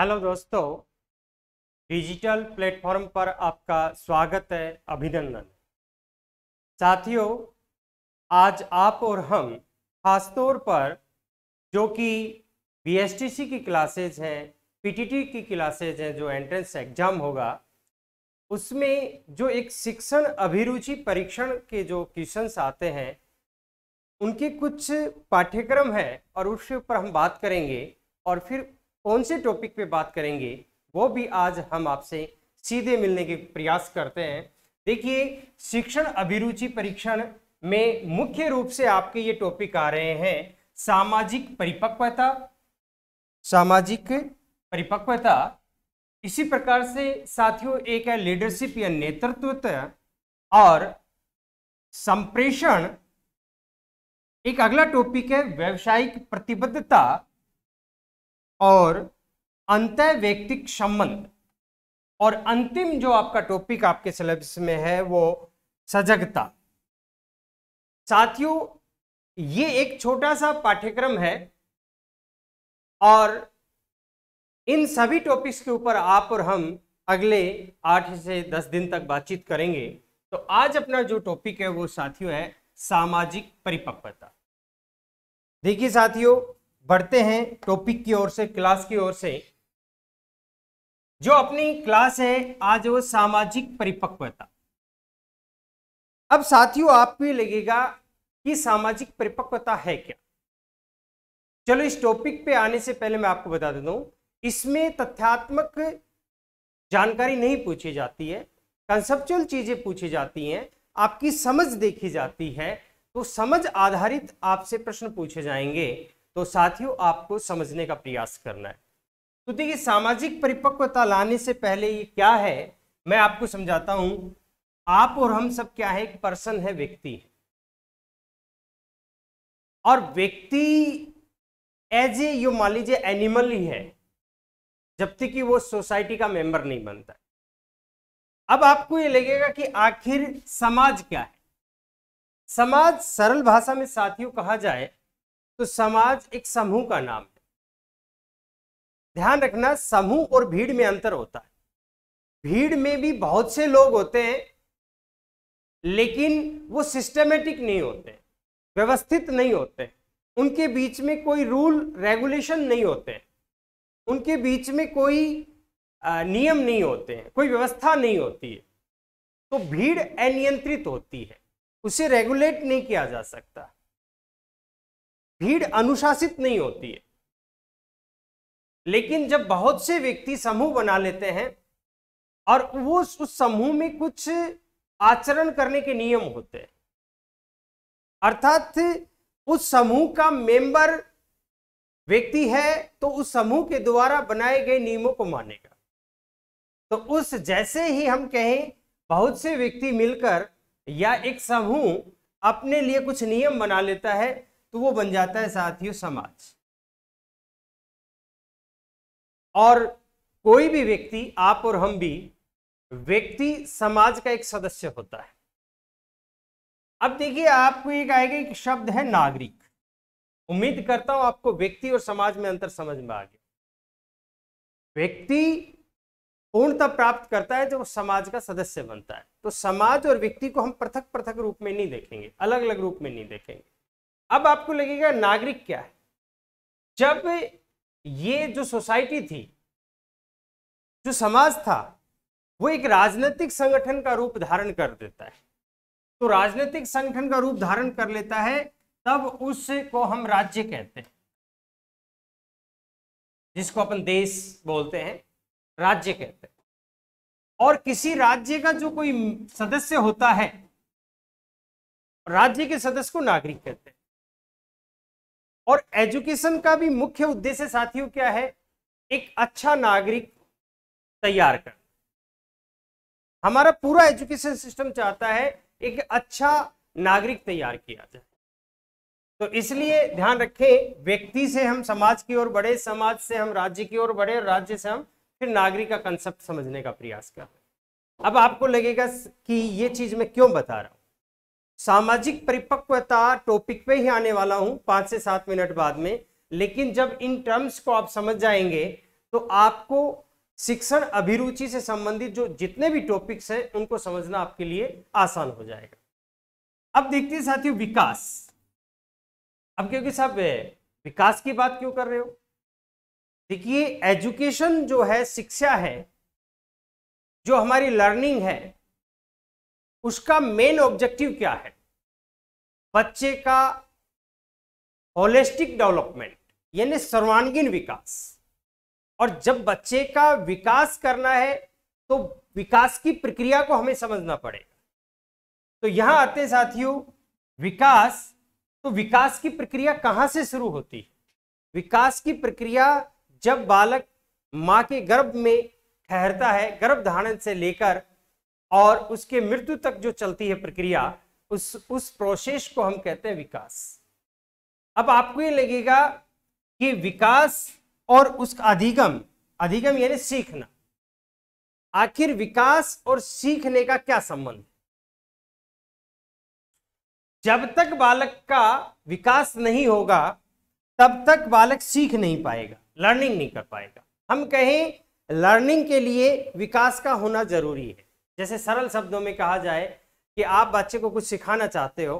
hello दोस्तों digital platform पर आपका स्वागत है अभिनंदन साथियों आज आप और हम खास तौर पर जो कि बीएसटीसी की क्लासेज हैं पीटीटी की क्लासेज हैं जो एंट्रेंस एग्जाम होगा उसमें जो एक शिक्षण अभिरुचि परीक्षण के जो क्वेश्चंस आते हैं उनके कुछ पाठ्यक्रम है और उसके ऊपर हम बात करेंगे और फिर कौन से टॉपिक पे बात करेंगे वो भी आज हम आपसे सीधे मिलने के प्रयास करते हैं देखिए शिक्षण अभिरुचि परीक्षण में मुख्य रूप से आपके ये टॉपिक आ रहे हैं सामाजिक परिपक्वता सामाजिक परिपक्वता इसी प्रकार से साथियों एक है लीडरशिप या नेतृत्व और संप्रेषण एक अगला टॉपिक है व्यवसायिक प्रतिबद्धता और अंत व्यक्तिक संबंध और अंतिम जो आपका टॉपिक आपके सिलेबस में है वो सजगता साथियों ये एक छोटा सा पाठ्यक्रम है और इन सभी टॉपिक्स के ऊपर आप और हम अगले आठ से दस दिन तक बातचीत करेंगे तो आज अपना जो टॉपिक है वो साथियों है सामाजिक परिपक्वता देखिए साथियों बढ़ते हैं टॉपिक की ओर से क्लास की ओर से जो अपनी क्लास है आज वो सामाजिक परिपक्वता अब साथियों आप भी लगेगा कि सामाजिक परिपक्वता है क्या चलो इस टॉपिक पे आने से पहले मैं आपको बता देता हूं इसमें तथ्यात्मक जानकारी नहीं पूछी जाती है कंसेप्चुअल चीजें पूछी जाती हैं आपकी समझ देखी जाती है तो समझ आधारित आपसे प्रश्न पूछे जाएंगे तो साथियों आपको समझने का प्रयास करना है तो देखिए सामाजिक परिपक्वता लाने से पहले ये क्या है मैं आपको समझाता हूं आप और हम सब क्या है एक पर्सन है व्यक्ति है और व्यक्ति एज ए यो मान लीजिए एनिमल ही है जब तक कि वो सोसाइटी का मेंबर नहीं बनता अब आपको ये लगेगा कि आखिर समाज क्या है समाज सरल भाषा में साथियों कहा जाए तो समाज एक समूह का नाम है ध्यान रखना समूह और भीड़ में अंतर होता है भीड़ में भी बहुत से लोग होते हैं लेकिन वो सिस्टमेटिक नहीं होते व्यवस्थित नहीं होते उनके बीच में कोई रूल रेगुलेशन नहीं होते उनके बीच में कोई नियम नहीं होते हैं कोई व्यवस्था नहीं होती है तो भीड़ अनियंत्रित होती है उसे रेगुलेट नहीं किया जा सकता भीड़ अनुशासित नहीं होती है लेकिन जब बहुत से व्यक्ति समूह बना लेते हैं और वो उस समूह में कुछ आचरण करने के नियम होते हैं अर्थात उस समूह का मेंबर व्यक्ति है तो उस समूह के द्वारा बनाए गए नियमों को मानेगा तो उस जैसे ही हम कहें बहुत से व्यक्ति मिलकर या एक समूह अपने लिए कुछ नियम बना लेता है तो वो बन जाता है साथियों समाज और कोई भी व्यक्ति आप और हम भी व्यक्ति समाज का एक सदस्य होता है अब देखिए आपको एक आएगा एक शब्द है नागरिक उम्मीद करता हूं आपको व्यक्ति और समाज में अंतर समझ में आ गया व्यक्ति पूर्णता प्राप्त करता है जब वो समाज का सदस्य बनता है तो समाज और व्यक्ति को हम पृथक पृथक रूप में नहीं देखेंगे अलग अलग रूप में नहीं देखेंगे अब आपको लगेगा नागरिक क्या है जब ये जो सोसाइटी थी जो समाज था वो एक राजनीतिक संगठन का रूप धारण कर देता है तो राजनीतिक संगठन का रूप धारण कर लेता है तब उसको हम राज्य कहते हैं जिसको अपन देश बोलते हैं राज्य कहते हैं और किसी राज्य का जो कोई सदस्य होता है राज्य के सदस्य को नागरिक कहते हैं और एजुकेशन का भी मुख्य उद्देश्य साथियों क्या है एक अच्छा नागरिक तैयार कर हमारा पूरा एजुकेशन सिस्टम चाहता है एक अच्छा नागरिक तैयार किया जाए तो इसलिए ध्यान रखें व्यक्ति से हम समाज की ओर बढ़े समाज से हम राज्य की ओर बढ़े राज्य से हम फिर नागरिक का कंसेप्ट समझने का प्रयास कर रहे अब आपको लगेगा कि ये चीज मैं क्यों बता रहा हूं सामाजिक परिपक्वता टॉपिक पे ही आने वाला हूं पांच से सात मिनट बाद में लेकिन जब इन टर्म्स को आप समझ जाएंगे तो आपको शिक्षण अभिरुचि से संबंधित जो जितने भी टॉपिक्स हैं उनको समझना आपके लिए आसान हो जाएगा अब देखते हैं साथियों विकास अब क्योंकि साहब विकास की बात क्यों कर रहे हो देखिए एजुकेशन जो है शिक्षा है जो हमारी लर्निंग है उसका मेन ऑब्जेक्टिव क्या है बच्चे का होलिस्टिक डेवलपमेंट यानी सर्वांगीण विकास और जब बच्चे का विकास करना है तो विकास की प्रक्रिया को हमें समझना पड़ेगा तो यहां आते साथियों विकास तो विकास की प्रक्रिया कहां से शुरू होती है विकास की प्रक्रिया जब बालक माँ के गर्भ में ठहरता है गर्भ धारण से लेकर और उसके मृत्यु तक जो चलती है प्रक्रिया उस उस प्रोसेस को हम कहते हैं विकास अब आपको ये लगेगा कि विकास और उसका अधिगम अधिगम यानी सीखना आखिर विकास और सीखने का क्या संबंध जब तक बालक का विकास नहीं होगा तब तक बालक सीख नहीं पाएगा लर्निंग नहीं कर पाएगा हम कहें लर्निंग के लिए विकास का होना जरूरी है जैसे सरल शब्दों में कहा जाए कि आप बच्चे को कुछ सिखाना चाहते हो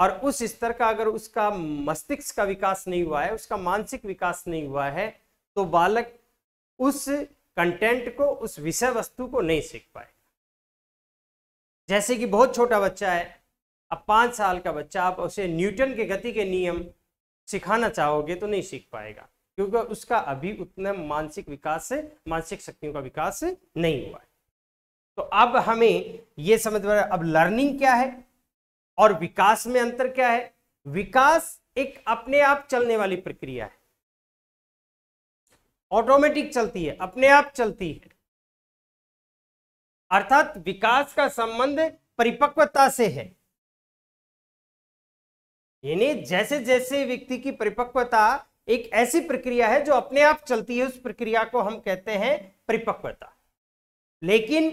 और उस स्तर का अगर उसका मस्तिष्क का विकास नहीं हुआ है उसका मानसिक विकास नहीं हुआ है तो बालक उस कंटेंट को उस विषय वस्तु को नहीं सीख पाएगा जैसे कि बहुत छोटा बच्चा है अब पाँच साल का बच्चा आप उसे न्यूटन के गति के नियम सिखाना चाहोगे तो नहीं सीख पाएगा क्योंकि उसका अभी उतना मानसिक विकास मानसिक शक्तियों का विकास नहीं हुआ है तो अब हमें यह समझ में अब लर्निंग क्या है और विकास में अंतर क्या है विकास एक अपने आप चलने वाली प्रक्रिया है ऑटोमेटिक चलती है अपने आप चलती है अर्थात विकास का संबंध परिपक्वता से है यानी जैसे जैसे व्यक्ति की परिपक्वता एक ऐसी प्रक्रिया है जो अपने आप चलती है उस प्रक्रिया को हम कहते हैं परिपक्वता लेकिन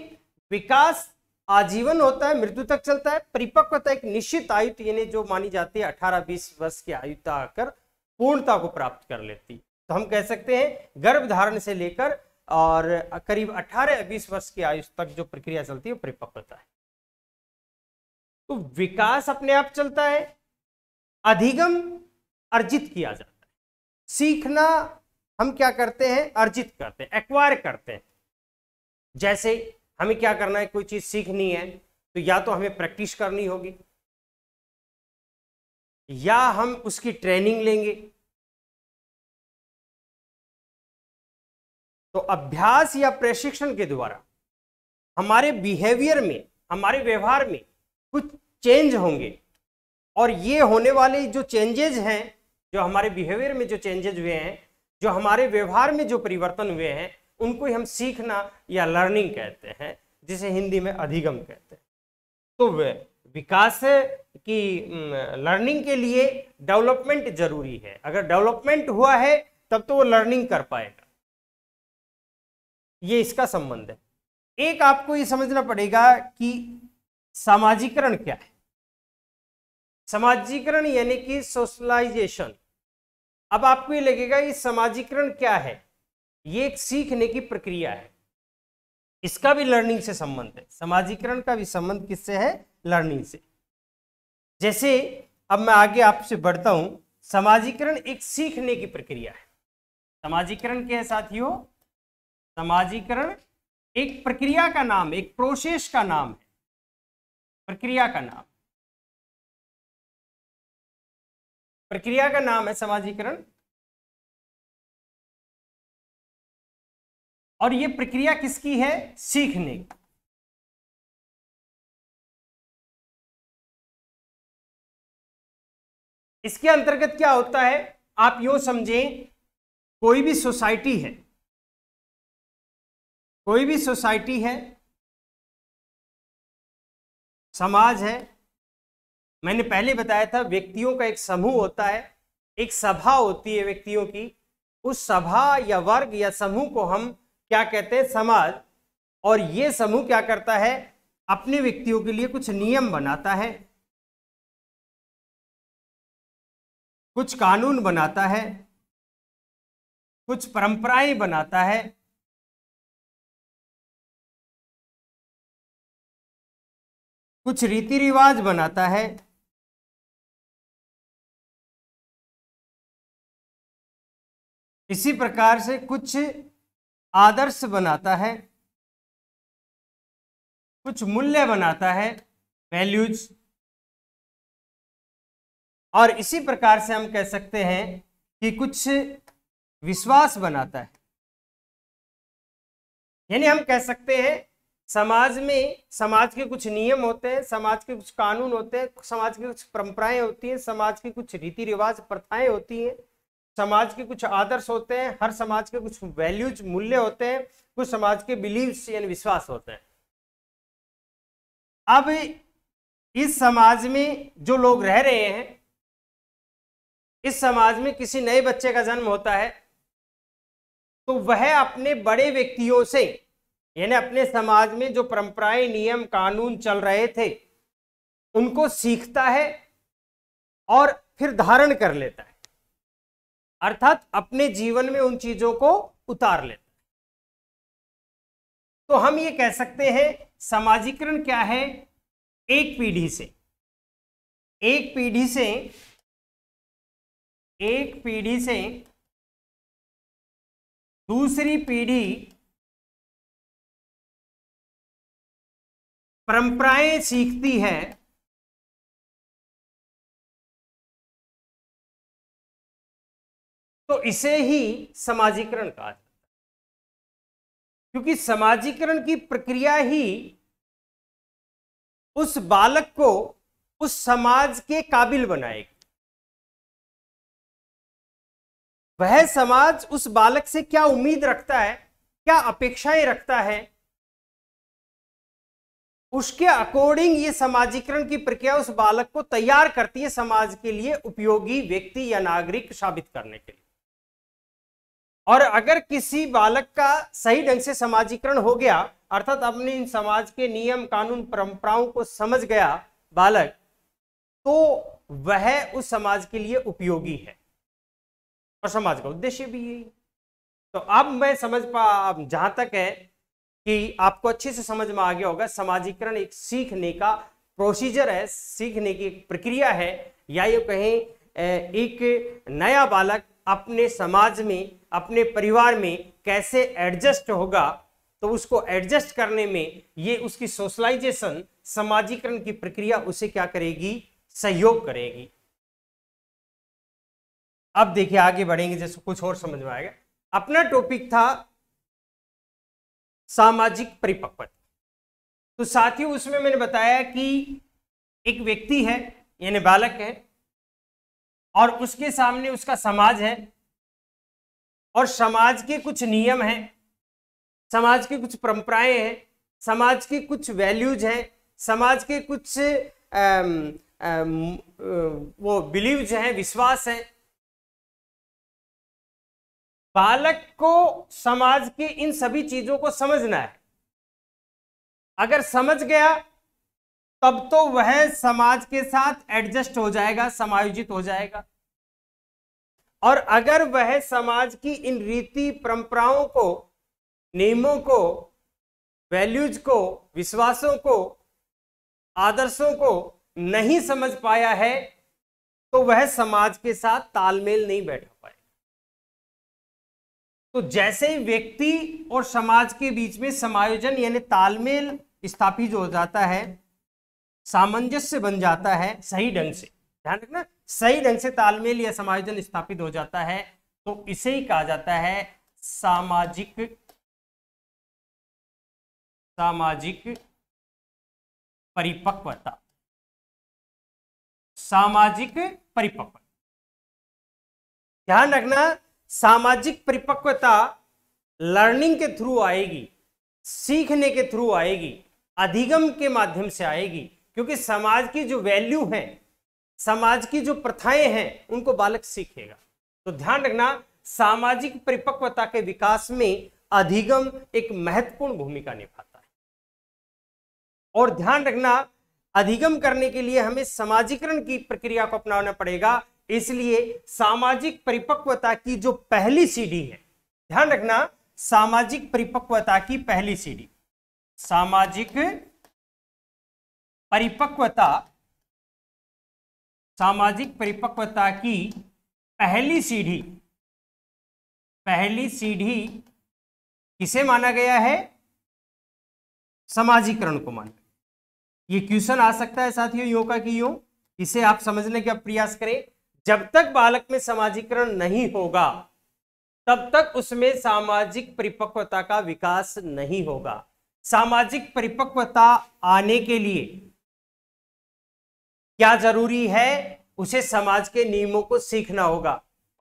विकास आजीवन होता है मृत्यु तक चलता है परिपक्वता एक निश्चित आयु तो यानी जो मानी जाती है अठारह बीस वर्ष की आयु तक आकर पूर्णता को प्राप्त कर लेती तो हम कह सकते हैं गर्भधारण से लेकर और करीब अठारह बीस वर्ष की आयु तक जो प्रक्रिया चलती है परिपक्वता है तो विकास अपने आप चलता है अधिगम अर्जित किया जाता है सीखना हम क्या करते हैं अर्जित करते हैं एक्वायर करते हैं जैसे हमें क्या करना है कोई चीज़ सीखनी है तो या तो हमें प्रैक्टिस करनी होगी या हम उसकी ट्रेनिंग लेंगे तो अभ्यास या प्रशिक्षण के द्वारा हमारे बिहेवियर में हमारे व्यवहार में कुछ चेंज होंगे और ये होने वाले जो चेंजेज हैं जो हमारे बिहेवियर में जो चेंजेज हुए हैं जो हमारे व्यवहार में जो परिवर्तन हुए हैं उनको हम सीखना या लर्निंग कहते हैं जिसे हिंदी में अधिगम कहते हैं तो विकास की लर्निंग के लिए डेवलपमेंट जरूरी है अगर डेवलपमेंट हुआ है तब तो वो लर्निंग कर पाएगा ये इसका संबंध है एक आपको ये समझना पड़ेगा कि सामाजिकरण क्या है सामाजिकरण यानी कि सोशलाइजेशन अब आपको ये लगेगा ये सामाजिकरण क्या है ये एक सीखने की प्रक्रिया है इसका भी लर्निंग से संबंध है समाजीकरण का भी संबंध किससे है लर्निंग से जैसे अब मैं आगे आपसे बढ़ता हूं समाजीकरण एक सीखने की प्रक्रिया है समाजीकरण क्या है साथियों समाजीकरण एक प्रक्रिया का नाम एक प्रोसेस का नाम है प्रक्रिया का नाम प्रक्रिया का नाम है समाजीकरण और ये प्रक्रिया किसकी है सीखने की इसके अंतर्गत क्या होता है आप यो समझें कोई भी सोसाइटी है कोई भी सोसाइटी है समाज है मैंने पहले बताया था व्यक्तियों का एक समूह होता है एक सभा होती है व्यक्तियों की उस सभा या वर्ग या समूह को हम क्या कहते हैं समाज और ये समूह क्या करता है अपने व्यक्तियों के लिए कुछ नियम बनाता है कुछ कानून बनाता है कुछ परंपराएं बनाता है कुछ रीति रिवाज बनाता है इसी प्रकार से कुछ आदर्श बनाता है कुछ मूल्य बनाता है वैल्यूज और इसी प्रकार से हम कह सकते हैं कि कुछ विश्वास बनाता है यानी हम कह सकते हैं समाज में समाज के कुछ नियम होते हैं समाज के कुछ कानून होते हैं समाज की कुछ परंपराएं होती हैं समाज की कुछ रीति रिवाज प्रथाएं होती हैं समाज के कुछ आदर्श होते हैं हर समाज के कुछ वैल्यूज मूल्य होते हैं कुछ समाज के बिलीव्स यानी विश्वास होते हैं अब इस समाज में जो लोग रह रहे हैं इस समाज में किसी नए बच्चे का जन्म होता है तो वह अपने बड़े व्यक्तियों से यानी अपने समाज में जो परंपराएं नियम कानून चल रहे थे उनको सीखता है और फिर धारण कर लेता है अर्थात अपने जीवन में उन चीजों को उतार लेना तो हम ये कह सकते हैं समाजीकरण क्या है एक पीढ़ी से एक पीढ़ी से एक पीढ़ी से दूसरी पीढ़ी परंपराएं सीखती है तो इसे ही समाजीकरण कहा जाता है क्योंकि समाजीकरण की प्रक्रिया ही उस बालक को उस समाज के काबिल बनाएगी वह समाज उस बालक से क्या उम्मीद रखता है क्या अपेक्षाएं रखता है उसके अकॉर्डिंग ये समाजीकरण की प्रक्रिया उस बालक को तैयार करती है समाज के लिए उपयोगी व्यक्ति या नागरिक साबित करने के लिए और अगर किसी बालक का सही ढंग से समाजीकरण हो गया अर्थात अपने इन समाज के नियम कानून परंपराओं को समझ गया बालक तो वह उस समाज के लिए उपयोगी है और समाज का उद्देश्य भी यही तो अब मैं समझ पा जहां तक है कि आपको अच्छे से समझ में आ गया होगा समाजीकरण एक सीखने का प्रोसीजर है सीखने की एक प्रक्रिया है या ये कहें एक नया बालक अपने समाज में अपने परिवार में कैसे एडजस्ट होगा तो उसको एडजस्ट करने में ये उसकी सोशलाइजेशन समाजीकरण की प्रक्रिया उसे क्या करेगी सहयोग करेगी अब देखिए आगे बढ़ेंगे जैसे कुछ और समझ में आएगा अपना टॉपिक था सामाजिक परिपक्वता तो साथियों उसमें मैंने बताया कि एक व्यक्ति है यानी बालक है और उसके सामने उसका समाज है और समाज के कुछ नियम हैं समाज की कुछ परंपराएं हैं समाज की कुछ वैल्यूज हैं समाज के कुछ आ, आ, वो बिलीव्स हैं विश्वास हैं बालक को समाज की इन सभी चीजों को समझना है अगर समझ गया तब तो वह समाज के साथ एडजस्ट हो जाएगा समायोजित हो जाएगा और अगर वह समाज की इन रीति परंपराओं को नियमों को वैल्यूज को विश्वासों को आदर्शों को नहीं समझ पाया है तो वह समाज के साथ तालमेल नहीं बैठा पाएगा तो जैसे ही व्यक्ति और समाज के बीच में समायोजन यानी तालमेल स्थापित हो जाता है सामंजस्य बन जाता है सही ढंग से ध्यान रखना सही ढंग से तालमेल या समायोजन स्थापित हो जाता है तो इसे ही कहा जाता है सामाजिक सामाजिक परिपक्वता सामाजिक परिपक्वता ध्यान रखना सामाजिक परिपक्वता लर्निंग के थ्रू आएगी सीखने के थ्रू आएगी अधिगम के माध्यम से आएगी क्योंकि समाज की जो वैल्यू है समाज की जो प्रथाएं हैं उनको बालक सीखेगा तो ध्यान रखना सामाजिक परिपक्वता के विकास में अधिगम एक महत्वपूर्ण भूमिका निभाता है और ध्यान रखना अधिगम करने के लिए हमें समाजीकरण की प्रक्रिया को अपनाना पड़ेगा इसलिए सामाजिक परिपक्वता की जो पहली सीढ़ी है ध्यान रखना सामाजिक परिपक्वता की पहली सीढ़ी सामाजिक परिपक्वता सामाजिक परिपक्वता की पहली सीढ़ी पहली सीढ़ी किसे माना गया है समाजीकरण को माना ये क्वेश्चन आ सकता है साथियों यो का कि यो इसे आप समझने का प्रयास करें जब तक बालक में समाजीकरण नहीं होगा तब तक उसमें सामाजिक परिपक्वता का विकास नहीं होगा सामाजिक परिपक्वता आने के लिए क्या जरूरी है उसे समाज के नियमों को सीखना होगा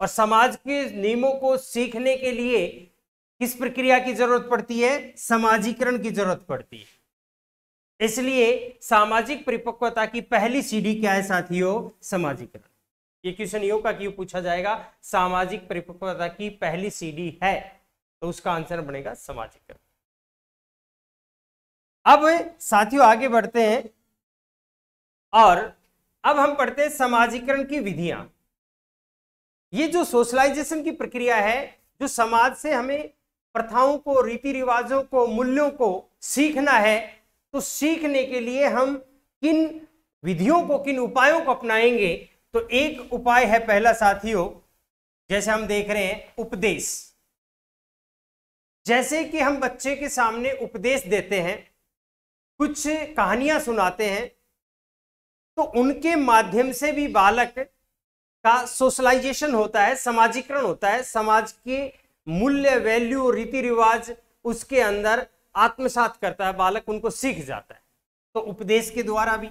और समाज के नियमों को सीखने के लिए किस प्रक्रिया की जरूरत पड़ती है समाजीकरण की जरूरत पड़ती है इसलिए सामाजिक परिपक्वता की पहली सीढ़ी क्या है साथियों समाजीकरण ये क्वेश्चन यो का क्यों पूछा जाएगा सामाजिक परिपक्वता की पहली सीढ़ी है तो उसका आंसर बनेगा समाजीकरण अब साथियों आगे बढ़ते हैं और अब हम पढ़ते हैं समाजीकरण की विधियां ये जो सोशलाइजेशन की प्रक्रिया है जो समाज से हमें प्रथाओं को रीति रिवाजों को मूल्यों को सीखना है तो सीखने के लिए हम किन विधियों को किन उपायों को अपनाएंगे तो एक उपाय है पहला साथियों जैसे हम देख रहे हैं उपदेश जैसे कि हम बच्चे के सामने उपदेश देते हैं कुछ कहानियां सुनाते हैं तो उनके माध्यम से भी बालक का सोशलाइजेशन होता है सामाजिकरण होता है समाज के मूल्य वैल्यू रीति रिवाज उसके अंदर आत्मसात करता है बालक उनको सीख जाता है तो उपदेश के द्वारा भी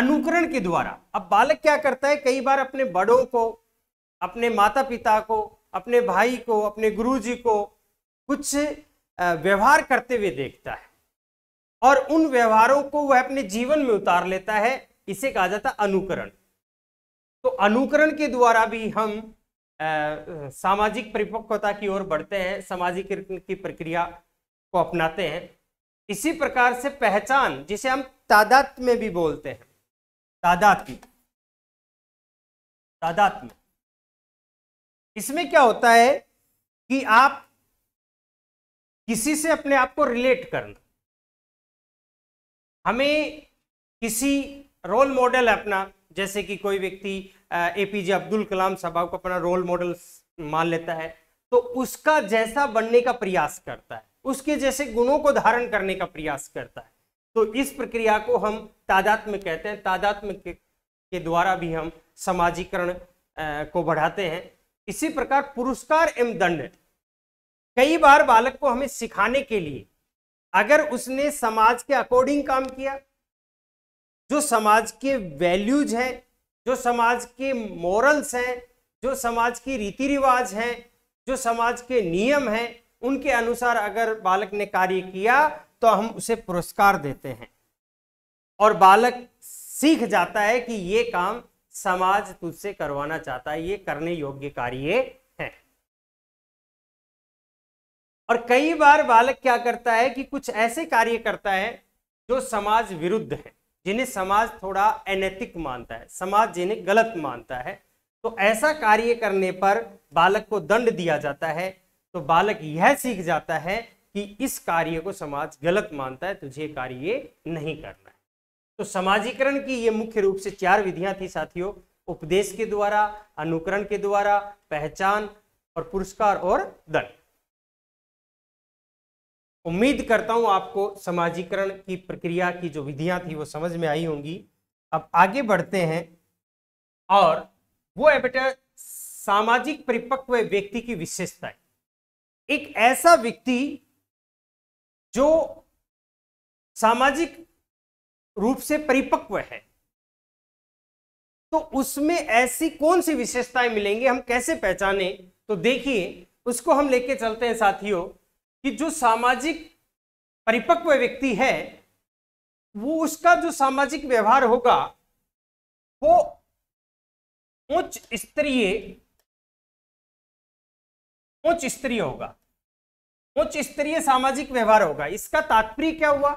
अनुकरण के द्वारा अब बालक क्या करता है कई बार अपने बड़ों को अपने माता पिता को अपने भाई को अपने गुरुजी को कुछ व्यवहार करते हुए देखता है और उन व्यवहारों को वह अपने जीवन में उतार लेता है इसे कहा जाता है अनुकरण तो अनुकरण के द्वारा भी हम आ, सामाजिक परिपक्वता की ओर बढ़ते हैं सामाजिक की प्रक्रिया को अपनाते हैं इसी प्रकार से पहचान जिसे हम तादात में भी बोलते हैं तादात्म्य तादात्म इसमें क्या होता है कि आप किसी से अपने आप को रिलेट करना हमें किसी रोल मॉडल अपना जैसे कि कोई व्यक्ति ए पी जे अब्दुल कलाम साहब को अपना रोल मॉडल मान लेता है तो उसका जैसा बनने का प्रयास करता है उसके जैसे गुणों को धारण करने का प्रयास करता है तो इस प्रक्रिया को हम तादात्म्य कहते हैं तादात्म्य के, के द्वारा भी हम समाजीकरण को बढ़ाते हैं इसी प्रकार पुरस्कार एवं दंड कई बार बालक को हमें सिखाने के लिए अगर उसने समाज के अकॉर्डिंग काम किया जो समाज के वैल्यूज हैं जो समाज के मॉरल्स हैं जो समाज की रीति रिवाज हैं जो समाज के नियम हैं उनके अनुसार अगर बालक ने कार्य किया तो हम उसे पुरस्कार देते हैं और बालक सीख जाता है कि ये काम समाज तुझसे करवाना चाहता है ये करने योग्य कार्य और कई बार बालक क्या करता है कि कुछ ऐसे कार्य करता है जो समाज विरुद्ध है जिन्हें समाज थोड़ा अनैतिक मानता है समाज जिन्हें गलत मानता है तो ऐसा कार्य करने पर बालक को दंड दिया जाता है तो बालक यह सीख जाता है कि इस कार्य को समाज गलत मानता है तुझे कार्य नहीं करना है तो समाजीकरण की ये मुख्य रूप से चार विधियां थी साथियों उपदेश के द्वारा अनुकरण के द्वारा पहचान और पुरस्कार और दंड उम्मीद करता हूं आपको समाजीकरण की प्रक्रिया की जो विधियां थी वो समझ में आई होंगी अब आगे बढ़ते हैं और वो है बेटा सामाजिक परिपक्व व्यक्ति की विशेषता एक ऐसा व्यक्ति जो सामाजिक रूप से परिपक्व है तो उसमें ऐसी कौन सी विशेषताएं मिलेंगी हम कैसे पहचाने तो देखिए उसको हम लेके चलते हैं साथियों कि जो सामाजिक परिपक्व व्यक्ति है वो उसका जो सामाजिक व्यवहार होगा वो उच्च स्तरीय उच्च स्तरीय होगा उच्च स्तरीय सामाजिक व्यवहार होगा इसका तात्पर्य क्या हुआ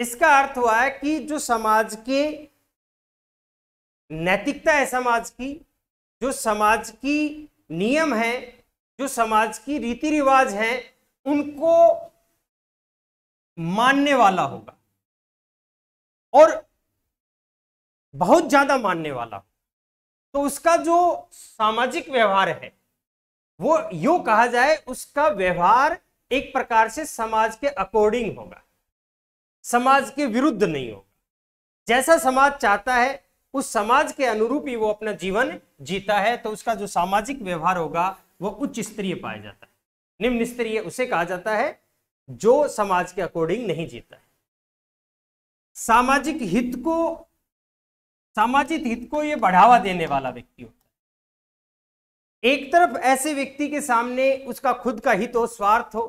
इसका अर्थ हुआ है कि जो समाज के नैतिकता है समाज की जो समाज की नियम है जो समाज की रीति रिवाज है उनको मानने वाला होगा और बहुत ज्यादा मानने वाला हो तो उसका जो सामाजिक व्यवहार है वो यू कहा जाए उसका व्यवहार एक प्रकार से समाज के अकॉर्डिंग होगा समाज के विरुद्ध नहीं होगा जैसा समाज चाहता है उस समाज के अनुरूप ही वो अपना जीवन जीता है तो उसका जो सामाजिक व्यवहार होगा वो उच्च स्तरीय पाया जाता है निम्न स्तरीय उसे कहा जाता है जो समाज के अकॉर्डिंग नहीं जीता है सामाजिक हित को सामाजिक हित को यह बढ़ावा देने वाला व्यक्ति होता है एक तरफ ऐसे व्यक्ति के सामने उसका खुद का हित हो स्वार्थ हो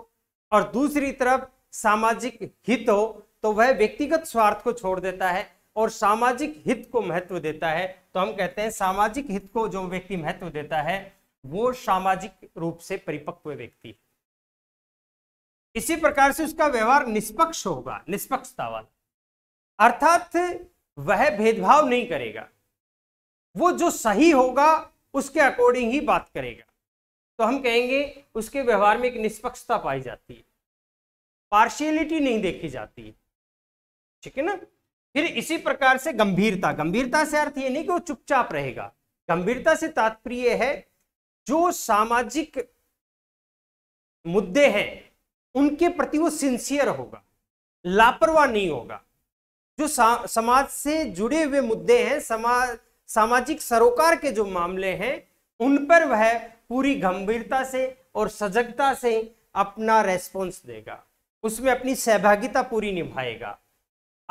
और दूसरी तरफ सामाजिक हित हो तो वह व्यक्तिगत स्वार्थ को छोड़ देता है और सामाजिक हित को महत्व देता है तो हम कहते हैं सामाजिक हित को जो व्यक्ति महत्व देता है वो सामाजिक रूप से परिपक्व व्यक्ति है इसी प्रकार से उसका व्यवहार निष्पक्ष होगा निष्पक्षता वाला अर्थात वह भेदभाव नहीं करेगा वो जो सही होगा उसके अकॉर्डिंग ही बात करेगा तो हम कहेंगे उसके व्यवहार में एक निष्पक्षता पाई जाती है पार्शियलिटी नहीं देखी जाती है ठीक है ना फिर इसी प्रकार से गंभीरता गंभीरता से अर्थ ये नहीं कि वो चुपचाप रहेगा गंभीरता से तात्पर्य है जो सामाजिक मुद्दे हैं उनके प्रति वो सिंसियर होगा लापरवाह नहीं होगा जो समाज से जुड़े हुए मुद्दे हैं समाज सामाजिक सरोकार के जो मामले हैं उन पर वह पूरी गंभीरता से और सजगता से अपना रेस्पॉन्स देगा उसमें अपनी सहभागिता पूरी निभाएगा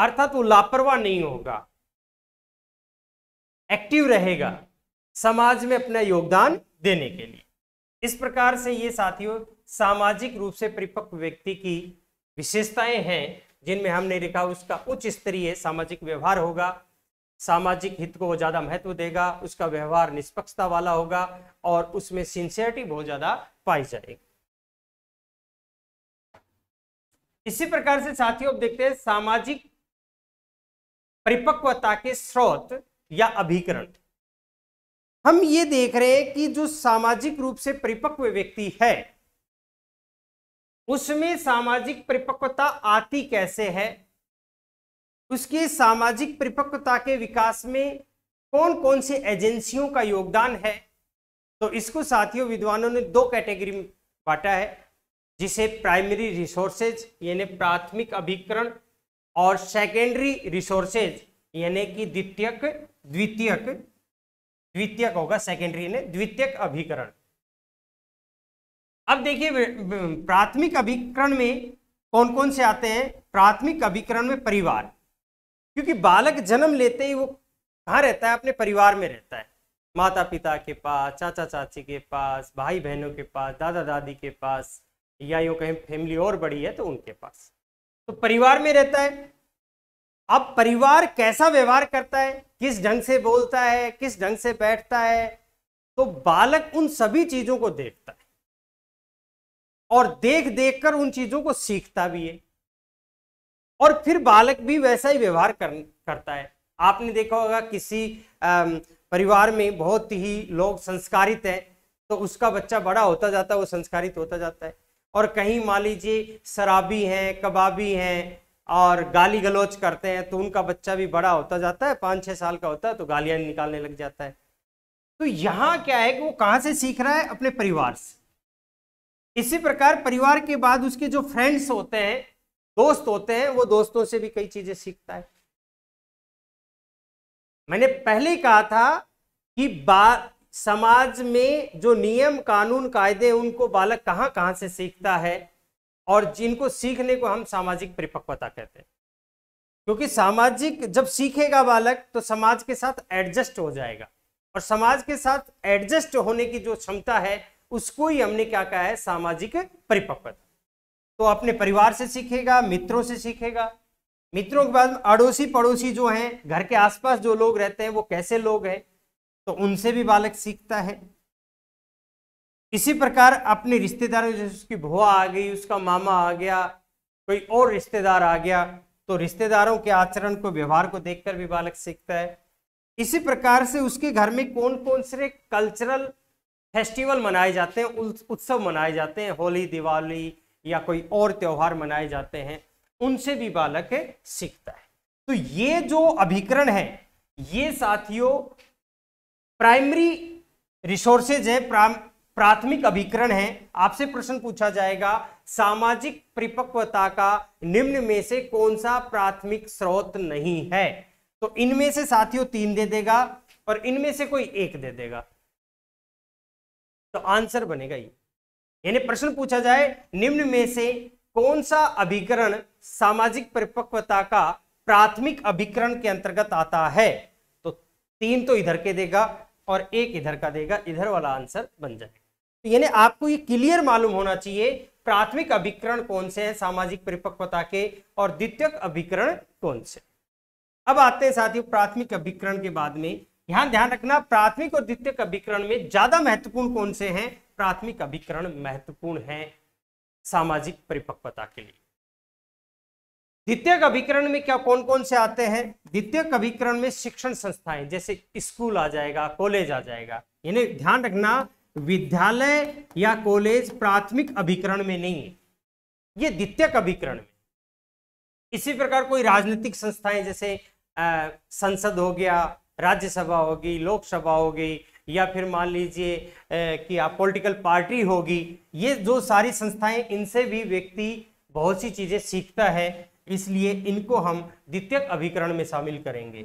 अर्थात वो लापरवाह नहीं होगा एक्टिव रहेगा समाज में अपना योगदान देने के लिए इस प्रकार से ये साथियों सामाजिक रूप से परिपक्व व्यक्ति की विशेषताएं हैं जिनमें हमने लिखा उसका उच्च स्तरीय सामाजिक व्यवहार होगा सामाजिक हित को ज़्यादा महत्व देगा उसका व्यवहार निष्पक्षता वाला होगा और उसमें सिंसियरिटी बहुत ज़्यादा पाई जाएगी इसी प्रकार से साथियों अब देखते हैं सामाजिक परिपक्वता के स्रोत या अभिकरण हम ये देख रहे हैं कि जो सामाजिक रूप से परिपक्व व्यक्ति है उसमें सामाजिक परिपक्वता आती कैसे है उसकी सामाजिक परिपक्वता के विकास में कौन कौन सी एजेंसियों का योगदान है तो इसको साथियों विद्वानों ने दो कैटेगरी में बांटा है जिसे प्राइमरी रिसोर्सेज यानी प्राथमिक अभिकरण और सेकेंडरी रिसोर्सेज यानी कि द्वितीयक द्वितीयक द्वितीयक होगा सेकेंडरी ने द्वितीयक अभिकरण अब देखिए प्राथमिक अभिकरण में कौन कौन से आते हैं प्राथमिक अभिकरण में परिवार क्योंकि बालक जन्म लेते ही वो कहाँ रहता है अपने परिवार में रहता है माता पिता के पास चाचा चाची के पास भाई बहनों के पास दादा दादी के पास या यूँ कहें फैमिली और बड़ी है तो उनके पास तो परिवार में रहता है अब परिवार कैसा व्यवहार करता है किस ढंग से बोलता है किस ढंग से बैठता है तो बालक उन सभी चीजों को देखता है और देख देख कर उन चीजों को सीखता भी है और फिर बालक भी वैसा ही व्यवहार कर, करता है आपने देखा होगा किसी आ, परिवार में बहुत ही लोग संस्कारित हैं तो उसका बच्चा बड़ा होता जाता है वो संस्कारित होता जाता है और कहीं मान लीजिए शराबी हैं कबाबी हैं और गाली गलोच करते हैं तो उनका बच्चा भी बड़ा होता जाता है पाँच छः साल का होता है तो गालियाँ निकालने लग जाता है तो यहाँ क्या है कि वो कहाँ से सीख रहा है अपने परिवार से इसी प्रकार परिवार के बाद उसके जो फ्रेंड्स होते हैं दोस्त होते हैं वो दोस्तों से भी कई चीज़ें सीखता है मैंने पहले कहा था कि समाज में जो नियम कानून कायदे उनको बालक कहाँ कहाँ से सीखता है और जिनको सीखने को हम सामाजिक परिपक्वता कहते हैं क्योंकि सामाजिक जब सीखेगा बालक तो समाज के साथ एडजस्ट हो जाएगा और समाज के साथ एडजस्ट होने की जो क्षमता है उसको ही हमने क्या कहा है सामाजिक परिपक्वता तो अपने परिवार से सीखेगा मित्रों से सीखेगा मित्रों के बाद अड़ोसी पड़ोसी जो हैं घर के आसपास जो लोग रहते हैं वो कैसे लोग हैं तो उनसे भी बालक सीखता है इसी प्रकार अपने रिश्तेदारों जैसे उसकी भुआ आ गई उसका मामा आ गया कोई और रिश्तेदार आ गया तो रिश्तेदारों के आचरण को व्यवहार को देखकर भी बालक सीखता है इसी प्रकार से उसके घर में कौन कौन से कल्चरल फेस्टिवल मनाए जाते हैं उत्सव मनाए जाते हैं होली दिवाली या कोई और त्यौहार मनाए जाते हैं उनसे भी बालक सीखता है तो ये जो अभिकरण है ये साथियों प्राइमरी रिसोर्सेज है प्राथमिक अभिकरण है आपसे प्रश्न पूछा जाएगा सामाजिक परिपक्वता का निम्न में से कौन सा प्राथमिक स्रोत नहीं है तो इनमें से साथियों तीन दे देगा और इनमें से कोई एक दे देगा तो आंसर बनेगा ये यानी प्रश्न पूछा जाए निम्न में से कौन सा अभिकरण सामाजिक परिपक्वता का प्राथमिक अभिकरण के अंतर्गत आता है तो तीन तो इधर के देगा और एक इधर का देगा इधर वाला आंसर बन जाएगा यानी आपको ये क्लियर मालूम होना चाहिए प्राथमिक अभिकरण कौन से हैं सामाजिक परिपक्वता के और द्वितीयक अभिकरण कौन से अब आते हैं साथियों प्राथमिक अभिकरण के बाद में यहां ध्यान रखना प्राथमिक और द्वितीयक अभिकरण में ज्यादा महत्वपूर्ण कौन से हैं प्राथमिक अभिकरण महत्वपूर्ण है सामाजिक परिपक्वता के लिए द्वितीयक अभिकरण में क्या कौन कौन से आते हैं द्वितीयक अभिकरण में शिक्षण संस्थाएं जैसे स्कूल आ जाएगा कॉलेज आ जाएगा यानी ध्यान रखना विद्यालय या कॉलेज प्राथमिक अभिकरण में नहीं है ये द्वितीयक अभिकरण में इसी प्रकार कोई राजनीतिक संस्थाएं जैसे आ, संसद हो गया राज्यसभा होगी लोकसभा होगी या फिर मान लीजिए कि आप पॉलिटिकल पार्टी होगी ये जो सारी संस्थाएं इनसे भी व्यक्ति बहुत सी चीज़ें सीखता है इसलिए इनको हम द्वितीयक अभिकरण में शामिल करेंगे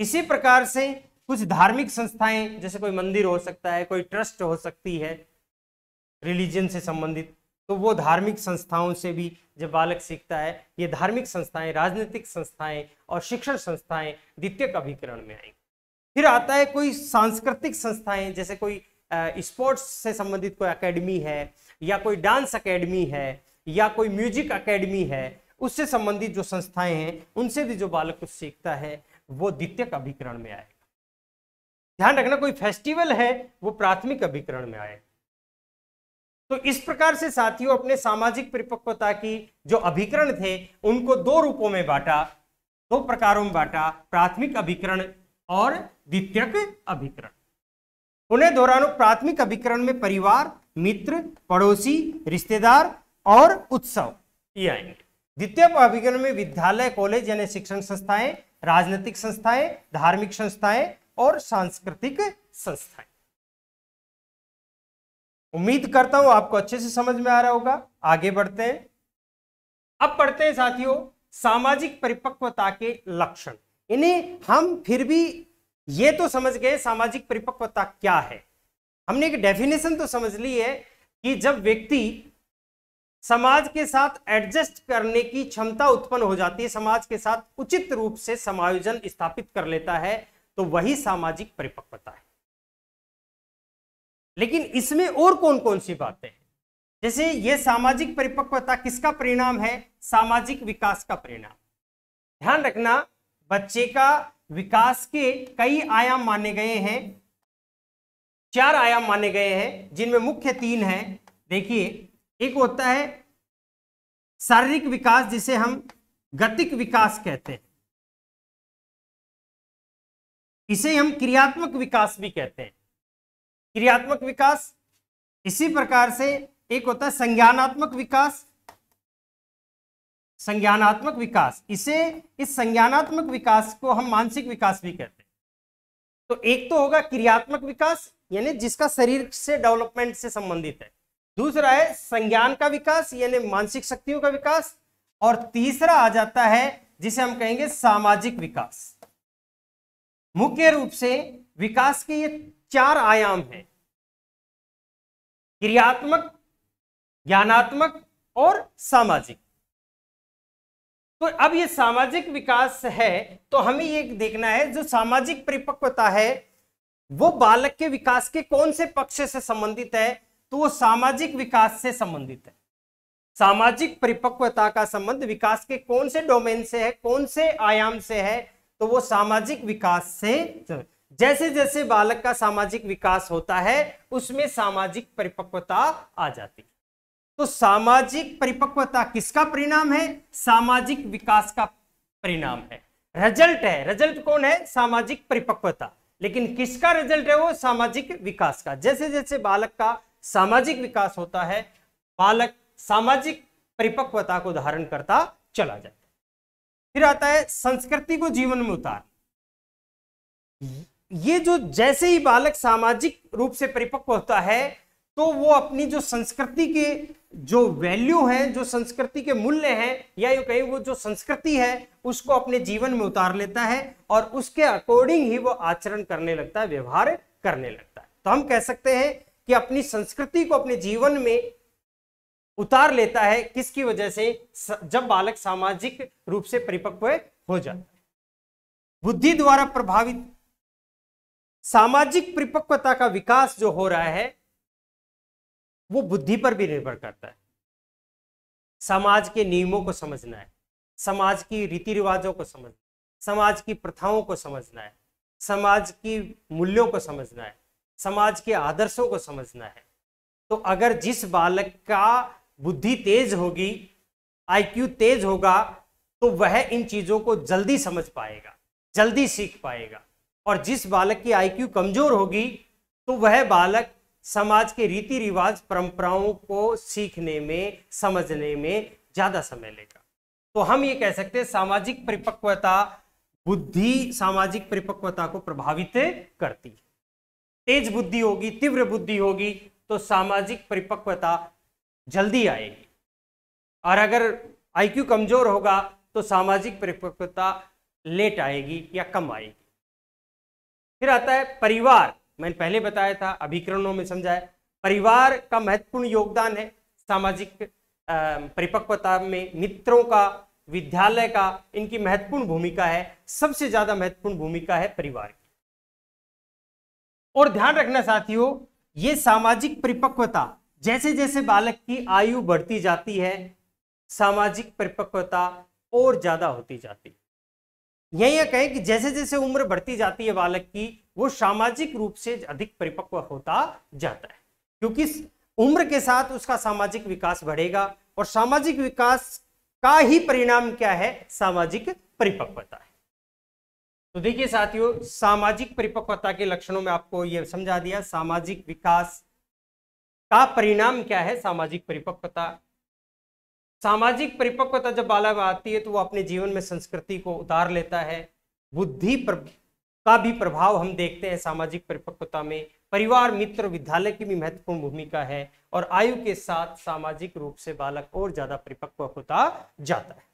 इसी प्रकार से कुछ धार्मिक संस्थाएं जैसे कोई मंदिर हो सकता है कोई ट्रस्ट हो सकती है रिलीजन से संबंधित तो वो धार्मिक संस्थाओं से भी जब बालक सीखता है ये धार्मिक संस्थाएं राजनीतिक संस्थाएं और शिक्षण संस्थाएं द्वितीय अभिकरण में आएंगी फिर आता है कोई सांस्कृतिक संस्थाएं जैसे कोई स्पोर्ट्स से संबंधित कोई अकेडमी है या कोई डांस अकेडमी है या कोई म्यूजिक अकेडमी है उससे संबंधित जो संस्थाएं हैं उनसे भी जो बालक कुछ सीखता है वो द्वितीय अभिकरण में आएगा ध्यान रखना कोई फेस्टिवल है वो प्राथमिक अभिकरण में आए तो इस प्रकार से साथियों अपने सामाजिक परिपक्वता की जो अभिकरण थे उनको दो रूपों में बांटा दो प्रकारों में बांटा प्राथमिक अभिकरण और द्वितीयक अभिकरण उन्हें दौरान प्राथमिक अभिकरण में परिवार मित्र पड़ोसी रिश्तेदार और उत्सव ये आएंगे द्वितीय अभिकरण में विद्यालय कॉलेज यानी शिक्षण संस्थाएं राजनीतिक संस्थाएं धार्मिक संस्थाएं और सांस्कृतिक संस्थाएं उम्मीद करता हूं आपको अच्छे से समझ में आ रहा होगा आगे बढ़ते हैं अब पढ़ते हैं साथियों सामाजिक परिपक्वता के लक्षण इन्हें हम फिर भी ये तो समझ गए सामाजिक परिपक्वता क्या है हमने एक डेफिनेशन तो समझ ली है कि जब व्यक्ति समाज के साथ एडजस्ट करने की क्षमता उत्पन्न हो जाती है समाज के साथ उचित रूप से समायोजन स्थापित कर लेता है तो वही सामाजिक परिपक्वता है लेकिन इसमें और कौन कौन सी बातें हैं जैसे ये सामाजिक परिपक्वता किसका परिणाम है सामाजिक विकास का परिणाम ध्यान रखना बच्चे का विकास के कई आयाम माने गए हैं चार आयाम माने गए हैं जिनमें मुख्य तीन हैं देखिए एक होता है शारीरिक विकास जिसे हम गतिक विकास कहते हैं इसे हम क्रियात्मक विकास भी कहते हैं क्रियात्मक विकास इसी प्रकार से एक होता है संज्ञानात्मक विकास संज्ञानात्मक विकास इसे इस संज्ञानात्मक विकास को हम मानसिक विकास भी कहते हैं तो एक तो होगा क्रियात्मक विकास यानी जिसका शरीर से डेवलपमेंट से संबंधित है दूसरा है संज्ञान का विकास यानी मानसिक शक्तियों का विकास और तीसरा आ जाता है जिसे हम कहेंगे सामाजिक विकास मुख्य रूप से विकास के ये चार आयाम हैं क्रियात्मक ज्ञानात्मक और सामाजिक तो अब ये सामाजिक विकास है तो हमें ये देखना है जो सामाजिक परिपक्वता है वो बालक के विकास के कौन से पक्ष से संबंधित है तो वो सामाजिक विकास से संबंधित है सामाजिक परिपक्वता का संबंध विकास के कौन से डोमेन से है कौन से आयाम से है तो वो सामाजिक विकास से जैसे जैसे बालक का सामाजिक विकास होता है उसमें सामाजिक परिपक्वता आ जाती है तो सामाजिक परिपक्वता किसका परिणाम है सामाजिक विकास का परिणाम है रिजल्ट है रिजल्ट कौन है सामाजिक परिपक्वता लेकिन किसका रिजल्ट है वो सामाजिक विकास का जैसे जैसे बालक का सामाजिक विकास होता है बालक सामाजिक परिपक्वता को धारण करता चला जाए फिर आता है संस्कृति को जीवन में उतार ये जो जैसे ही बालक सामाजिक रूप से परिपक्व होता है तो वो अपनी जो संस्कृति के जो वैल्यू है जो संस्कृति के मूल्य हैं या यूं कहीं वो जो संस्कृति है उसको अपने जीवन में उतार लेता है और उसके अकॉर्डिंग ही वो आचरण करने लगता है व्यवहार करने लगता है तो हम कह सकते हैं कि अपनी संस्कृति को अपने जीवन में उतार लेता है किसकी वजह से जब बालक सामाजिक रूप से परिपक्व हो जाता है बुद्धि द्वारा प्रभावित सामाजिक परिपक्वता का विकास जो हो रहा है वो बुद्धि पर भी निर्भर करता है समाज के नियमों को समझना है समाज की रीति रिवाजों को समझना है समाज की प्रथाओं को समझना है समाज की मूल्यों को समझना है समाज के आदर्शों को समझना है तो अगर जिस बालक का बुद्धि तेज होगी आईक्यू तेज होगा तो वह इन चीज़ों को जल्दी समझ पाएगा जल्दी सीख पाएगा और जिस बालक की आईक्यू कमज़ोर होगी तो वह बालक समाज के रीति रिवाज परंपराओं को सीखने में समझने में ज़्यादा समय लेगा तो हम ये कह सकते हैं सामाजिक परिपक्वता बुद्धि सामाजिक परिपक्वता को प्रभावित करती है तेज बुद्धि होगी तीव्र बुद्धि होगी तो सामाजिक परिपक्वता जल्दी आएगी और अगर आईक्यू कमज़ोर होगा तो सामाजिक परिपक्वता लेट आएगी या कम आएगी फिर आता है परिवार मैंने पहले बताया था अभिकरणों में समझाया परिवार का महत्वपूर्ण योगदान है सामाजिक परिपक्वता में मित्रों का विद्यालय का इनकी महत्वपूर्ण भूमिका है सबसे ज्यादा महत्वपूर्ण भूमिका है परिवार की और ध्यान रखना साथियों ये सामाजिक परिपक्वता जैसे जैसे बालक की आयु बढ़ती जाती है सामाजिक परिपक्वता और ज़्यादा होती जाती है यही यह कहें कि जैसे जैसे उम्र बढ़ती जाती है बालक की वो सामाजिक रूप से अधिक परिपक्व होता जाता है क्योंकि उम्र के साथ उसका सामाजिक विकास बढ़ेगा और सामाजिक विकास का ही परिणाम क्या है सामाजिक परिपक्वता है तो देखिए साथियों सामाजिक परिपक्वता के लक्षणों में आपको यह समझा दिया सामाजिक विकास का परिणाम क्या है सामाजिक परिपक्वता सामाजिक परिपक्वता जब बालक आती है तो वो अपने जीवन में संस्कृति को उतार लेता है बुद्धि का भी प्रभाव हम देखते हैं सामाजिक परिपक्वता में परिवार मित्र विद्यालय की भी महत्वपूर्ण भूमिका है और आयु के साथ सामाजिक रूप से बालक और ज्यादा परिपक्व होता जाता है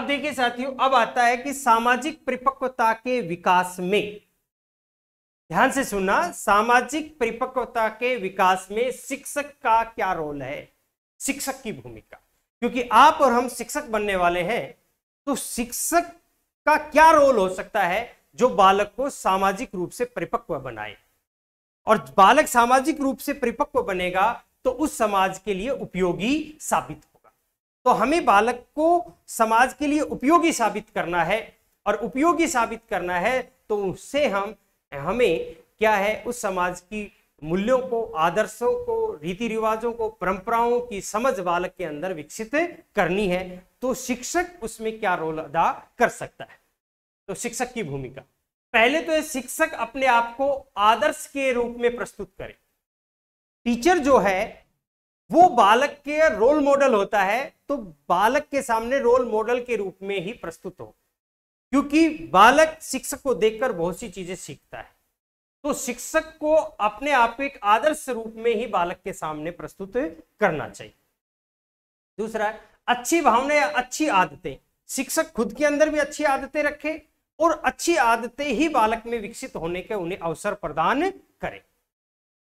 अब देखिए साथियों अब आता है कि सामाजिक परिपक्वता के विकास में ध्यान से सुनना सामाजिक परिपक्वता के विकास में शिक्षक का क्या रोल है शिक्षक की भूमिका क्योंकि आप और हम शिक्षक बनने वाले हैं तो शिक्षक का क्या रोल हो सकता है जो बालक को सामाजिक रूप से परिपक्व बनाए और बालक सामाजिक रूप से परिपक्व बनेगा तो उस समाज के लिए उपयोगी साबित होगा तो हमें बालक को समाज के लिए उपयोगी साबित करना है और उपयोगी साबित करना है तो उससे हम हमें क्या है उस समाज की मूल्यों को आदर्शों को रीति रिवाजों को परंपराओं की समझ बालक के अंदर विकसित करनी है तो शिक्षक उसमें क्या रोल अदा कर सकता है तो शिक्षक की भूमिका पहले तो ये शिक्षक अपने आप को आदर्श के रूप में प्रस्तुत करे टीचर जो है वो बालक के रोल मॉडल होता है तो बालक के सामने रोल मॉडल के रूप में ही प्रस्तुत हो क्योंकि बालक शिक्षक को देखकर बहुत सी चीजें सीखता है तो शिक्षक को अपने आप एक आदर्श रूप में ही बालक के सामने प्रस्तुत करना चाहिए दूसरा अच्छी भावनाएं अच्छी आदतें शिक्षक खुद के अंदर भी अच्छी आदतें रखे और अच्छी आदतें ही बालक में विकसित होने के उन्हें अवसर प्रदान करें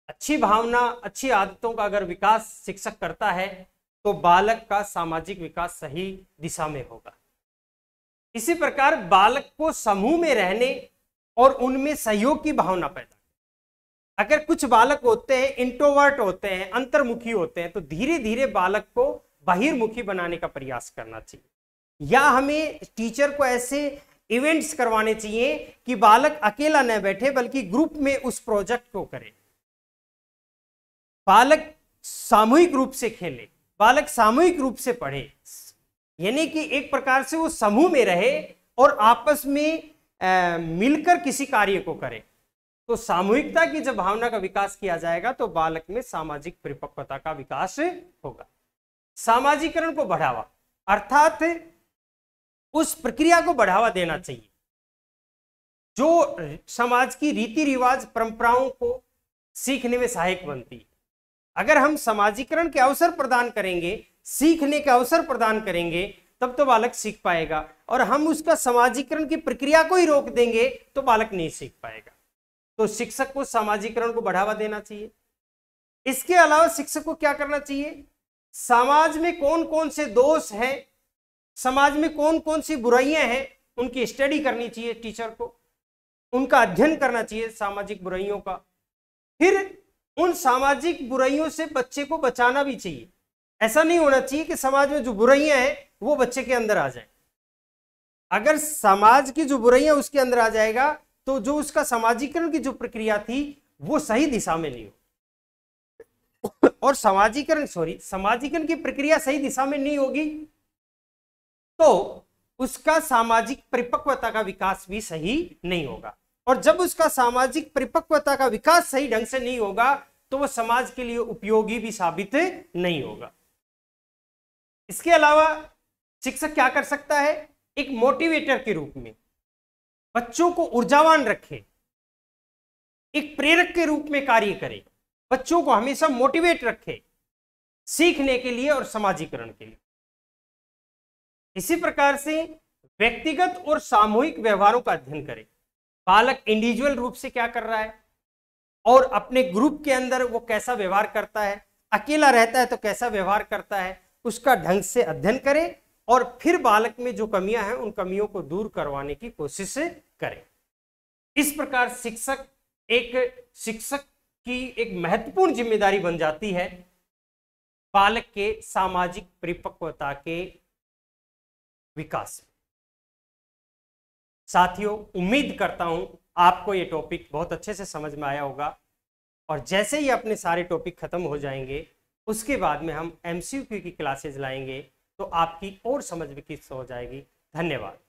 अच्छी भावना अच्छी आदतों का अगर विकास शिक्षक करता है तो बालक का सामाजिक विकास सही दिशा में होगा इसी प्रकार बालक को समूह में रहने और उनमें सहयोग की भावना पैदा अगर कुछ बालक होते हैं इंट्रोवर्ट होते हैं अंतर्मुखी होते हैं तो धीरे धीरे बालक को बहिर्मुखी बनाने का प्रयास करना चाहिए या हमें टीचर को ऐसे इवेंट्स करवाने चाहिए कि बालक अकेला न बैठे बल्कि ग्रुप में उस प्रोजेक्ट को करे बालक सामूहिक रूप से खेले बालक सामूहिक रूप से पढ़े यानी कि एक प्रकार से वो समूह में रहे और आपस में आ, मिलकर किसी कार्य को करे तो सामूहिकता की जब भावना का विकास किया जाएगा तो बालक में सामाजिक परिपक्वता का विकास होगा सामाजिकरण को बढ़ावा अर्थात उस प्रक्रिया को बढ़ावा देना चाहिए जो समाज की रीति रिवाज परंपराओं को सीखने में सहायक बनती है अगर हम समाजीकरण के अवसर प्रदान करेंगे सीखने का अवसर प्रदान करेंगे तब तो बालक सीख पाएगा और हम उसका सामाजिकरण की प्रक्रिया को ही रोक देंगे तो बालक नहीं सीख पाएगा तो शिक्षक को सामाजिकरण को बढ़ावा देना चाहिए इसके अलावा शिक्षक को क्या करना चाहिए समाज में कौन कौन से दोष हैं समाज में कौन कौन सी बुराइयां हैं उनकी स्टडी करनी चाहिए टीचर को उनका अध्ययन करना चाहिए सामाजिक बुराइयों का फिर उन सामाजिक बुराइयों से बच्चे को बचाना भी चाहिए ऐसा नहीं होना चाहिए कि समाज में जो बुराइयां हैं वो बच्चे के अंदर आ जाए अगर समाज की जो बुराइयां उसके अंदर आ जाएगा तो जो उसका समाजीकरण की जो प्रक्रिया थी वो सही दिशा में नहीं हो और समाजीकरण सॉरी समाजीकरण की प्रक्रिया सही दिशा में नहीं होगी तो उसका सामाजिक परिपक्वता का विकास भी सही नहीं होगा और जब उसका सामाजिक परिपक्वता का विकास सही ढंग से नहीं होगा तो वह समाज के लिए उपयोगी भी साबित नहीं होगा इसके अलावा शिक्षक क्या कर सकता है एक मोटिवेटर के रूप में बच्चों को ऊर्जावान रखे एक प्रेरक के रूप में कार्य करे बच्चों को हमेशा मोटिवेट रखे सीखने के लिए और समाजीकरण के लिए इसी प्रकार से व्यक्तिगत और सामूहिक व्यवहारों का अध्ययन करें बालक इंडिविजुअल रूप से क्या कर रहा है और अपने ग्रुप के अंदर वो कैसा व्यवहार करता है अकेला रहता है तो कैसा व्यवहार करता है उसका ढंग से अध्ययन करें और फिर बालक में जो कमियां हैं उन कमियों को दूर करवाने की कोशिश करें इस प्रकार शिक्षक एक शिक्षक की एक महत्वपूर्ण जिम्मेदारी बन जाती है बालक के सामाजिक परिपक्वता के विकास में साथियों उम्मीद करता हूं आपको ये टॉपिक बहुत अच्छे से समझ में आया होगा और जैसे ही अपने सारे टॉपिक खत्म हो जाएंगे उसके बाद में हम एम की क्लासेज लाएंगे तो आपकी और समझ विकसित हो जाएगी धन्यवाद